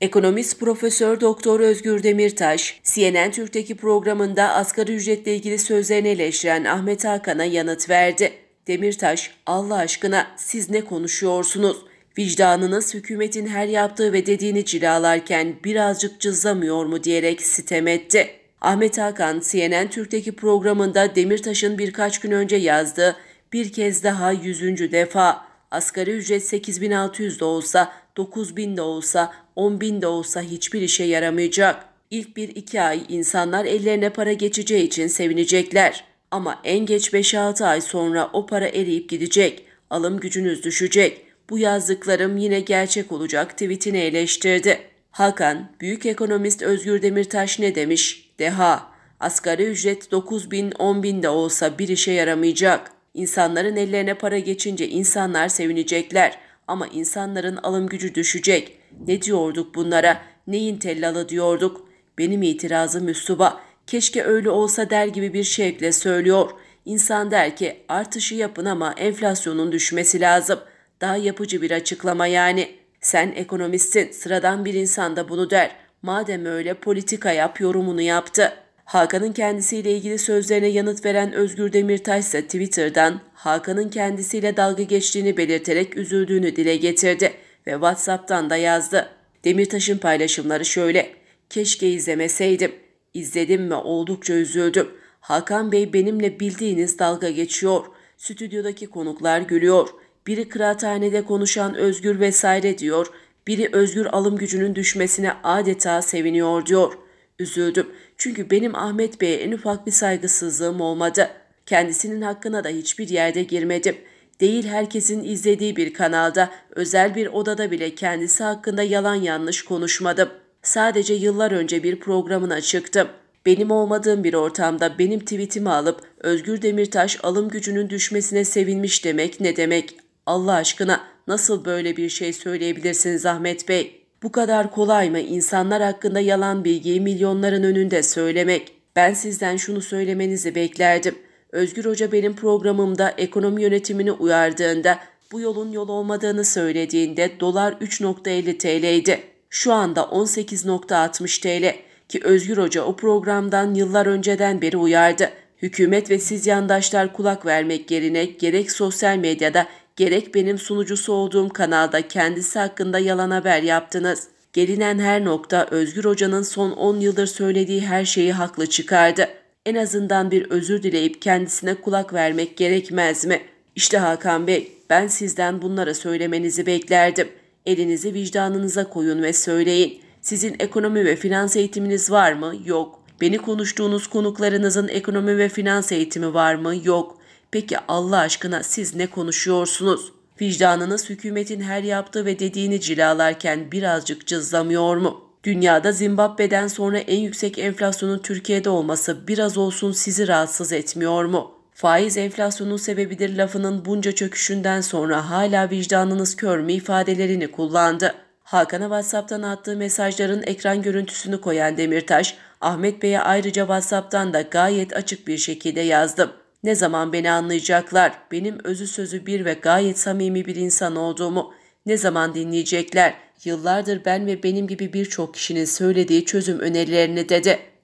Ekonomist Profesör Doktor Özgür Demirtaş, CNN Türk'teki programında asgari ücretle ilgili sözlerini eleştiren Ahmet Hakan'a yanıt verdi. Demirtaş, Allah aşkına siz ne konuşuyorsunuz? Vicdanınız hükümetin her yaptığı ve dediğini cilalarken birazcık cızlamıyor mu diyerek sitem etti. Ahmet Hakan, CNN Türk'teki programında Demirtaş'ın birkaç gün önce yazdığı bir kez daha yüzüncü defa Asgari ücret 8600 de olsa, 9000 de olsa, 10000 de olsa hiçbir işe yaramayacak. İlk bir iki ay insanlar ellerine para geçeceği için sevinecekler. Ama en geç 5-6 ay sonra o para eriyip gidecek. Alım gücünüz düşecek. Bu yazdıklarım yine gerçek olacak tweetini eleştirdi. Hakan, büyük ekonomist Özgür Demirtaş ne demiş? Deha, asgari ücret 9 bin 10 bin de olsa bir işe yaramayacak. İnsanların ellerine para geçince insanlar sevinecekler ama insanların alım gücü düşecek. Ne diyorduk bunlara? Neyin tellalı diyorduk? Benim itirazım üsluba. Keşke öyle olsa der gibi bir şevkle söylüyor. İnsan der ki artışı yapın ama enflasyonun düşmesi lazım. Daha yapıcı bir açıklama yani. Sen ekonomistsin, sıradan bir insan da bunu der. Madem öyle politika yap yorumunu yaptı.'' Hakan'ın kendisiyle ilgili sözlerine yanıt veren Özgür Demirtaş ise Twitter'dan Hakan'ın kendisiyle dalga geçtiğini belirterek üzüldüğünü dile getirdi ve WhatsApp'tan da yazdı. Demirtaş'ın paylaşımları şöyle. Keşke izlemeseydim. İzledim ve oldukça üzüldüm. Hakan Bey benimle bildiğiniz dalga geçiyor. Stüdyodaki konuklar gülüyor. Biri kıraathanede konuşan Özgür vesaire diyor. Biri Özgür alım gücünün düşmesine adeta seviniyor diyor.'' Üzüldüm çünkü benim Ahmet Bey'e en ufak bir saygısızlığım olmadı. Kendisinin hakkına da hiçbir yerde girmedim. Değil herkesin izlediği bir kanalda, özel bir odada bile kendisi hakkında yalan yanlış konuşmadım. Sadece yıllar önce bir programına çıktım. Benim olmadığım bir ortamda benim tweetimi alıp Özgür Demirtaş alım gücünün düşmesine sevinmiş demek ne demek? Allah aşkına nasıl böyle bir şey söyleyebilirsiniz Ahmet Bey?'' Bu kadar kolay mı insanlar hakkında yalan bilgiyi milyonların önünde söylemek? Ben sizden şunu söylemenizi beklerdim. Özgür Hoca benim programımda ekonomi yönetimini uyardığında bu yolun yol olmadığını söylediğinde dolar 3.50 idi. Şu anda 18.60 TL ki Özgür Hoca o programdan yıllar önceden beri uyardı. Hükümet ve siz yandaşlar kulak vermek yerine gerek sosyal medyada gerek benim sunucusu olduğum kanalda kendisi hakkında yalan haber yaptınız. Gelinen her nokta Özgür Hoca'nın son 10 yıldır söylediği her şeyi haklı çıkardı. En azından bir özür dileyip kendisine kulak vermek gerekmez mi? İşte Hakan Bey, ben sizden bunlara söylemenizi beklerdim. Elinizi vicdanınıza koyun ve söyleyin. Sizin ekonomi ve finans eğitiminiz var mı? Yok. Beni konuştuğunuz konuklarınızın ekonomi ve finans eğitimi var mı? Yok. Peki Allah aşkına siz ne konuşuyorsunuz? Vicdanınız hükümetin her yaptığı ve dediğini cilalarken birazcık cızlamıyor mu? Dünyada Zimbabwe'den sonra en yüksek enflasyonun Türkiye'de olması biraz olsun sizi rahatsız etmiyor mu? Faiz enflasyonun sebebidir lafının bunca çöküşünden sonra hala vicdanınız kör mü ifadelerini kullandı. Hakan'a WhatsApp'tan attığı mesajların ekran görüntüsünü koyan Demirtaş, Ahmet Bey'e ayrıca WhatsApp'tan da gayet açık bir şekilde yazdım. Ne zaman beni anlayacaklar? Benim özü sözü bir ve gayet samimi bir insan olduğumu ne zaman dinleyecekler? Yıllardır ben ve benim gibi birçok kişinin söylediği çözüm önerilerini dedi.''